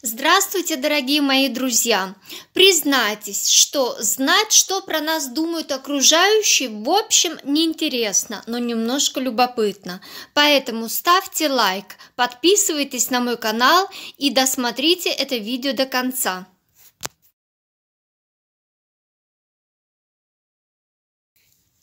Здравствуйте, дорогие мои друзья! Признайтесь, что знать, что про нас думают окружающие, в общем, неинтересно, но немножко любопытно. Поэтому ставьте лайк, подписывайтесь на мой канал и досмотрите это видео до конца.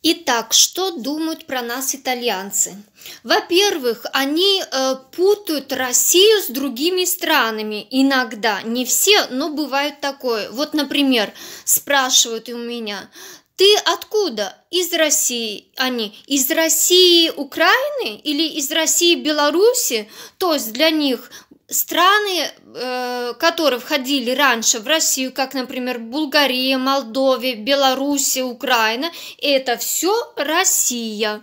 Итак, что думают про нас итальянцы? Во-первых, они э, путают Россию с другими странами иногда. Не все, но бывает такое. Вот, например, спрашивают у меня, ты откуда? Из России. Они а из России Украины или из России Беларуси? То есть для них страны, э, которые входили раньше в Россию, как, например, Булгария, Молдовия, Белоруссия, Украина, это все Россия.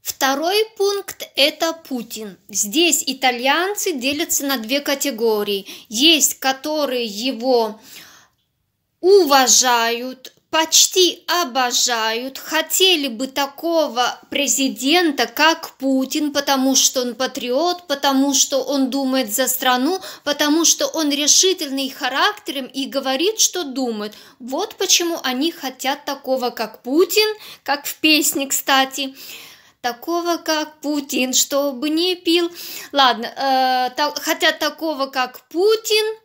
Второй пункт – это Путин. Здесь итальянцы делятся на две категории. Есть, которые его уважают, почти обожают, хотели бы такого президента, как Путин, потому что он патриот, потому что он думает за страну, потому что он решительный характером и говорит, что думает. Вот почему они хотят такого, как Путин, как в песне, кстати такого как Путин, чтобы не пил. Ладно, э, так, хотят такого как Путин,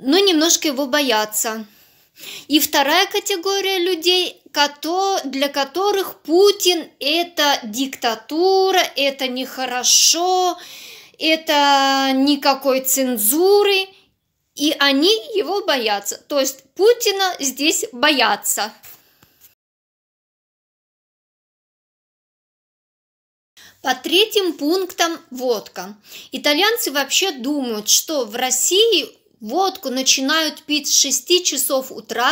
но немножко его боятся. И вторая категория людей, для которых Путин – это диктатура, это нехорошо, это никакой цензуры, и они его боятся. То есть Путина здесь боятся. По третьим пунктам водка. Итальянцы вообще думают, что в России Водку начинают пить с 6 часов утра,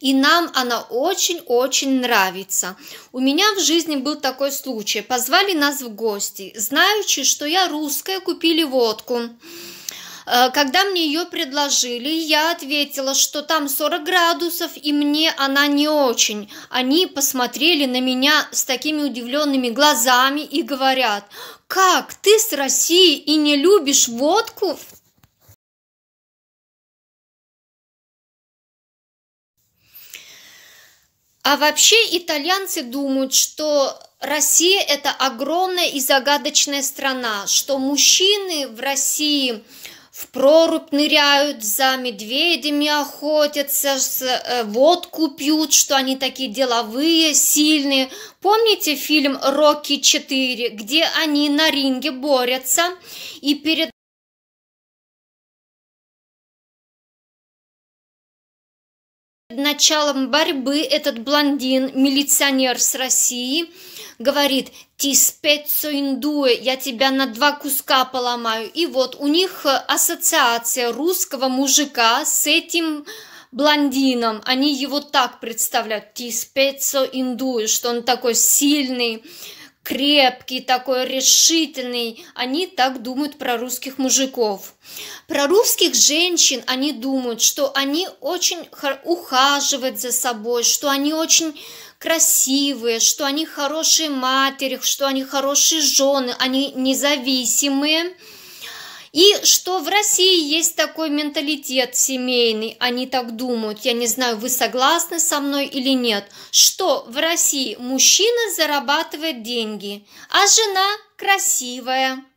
и нам она очень-очень нравится. У меня в жизни был такой случай. Позвали нас в гости. Знаючи, что я русская, купили водку. Э, когда мне ее предложили, я ответила, что там 40 градусов, и мне она не очень. Они посмотрели на меня с такими удивленными глазами и говорят, как ты с России и не любишь водку? А вообще итальянцы думают, что Россия – это огромная и загадочная страна, что мужчины в России в прорубь ныряют, за медведями охотятся, э, водку пьют, что они такие деловые, сильные. Помните фильм «Рокки 4», где они на ринге борются и перед Началом борьбы этот блондин, милиционер с России, говорит «Ти спецо индуе, я тебя на два куска поломаю». И вот у них э, ассоциация русского мужика с этим блондином. Они его так представляют «Ти спецо индуе», что он такой сильный, крепкий такой, решительный. Они так думают про русских мужиков. Про русских женщин они думают, что они очень ухаживают за собой, что они очень красивые, что они хорошие матери, что они хорошие жены, они независимые. И что в России есть такой менталитет семейный, они так думают, я не знаю, вы согласны со мной или нет, что в России мужчина зарабатывает деньги, а жена красивая,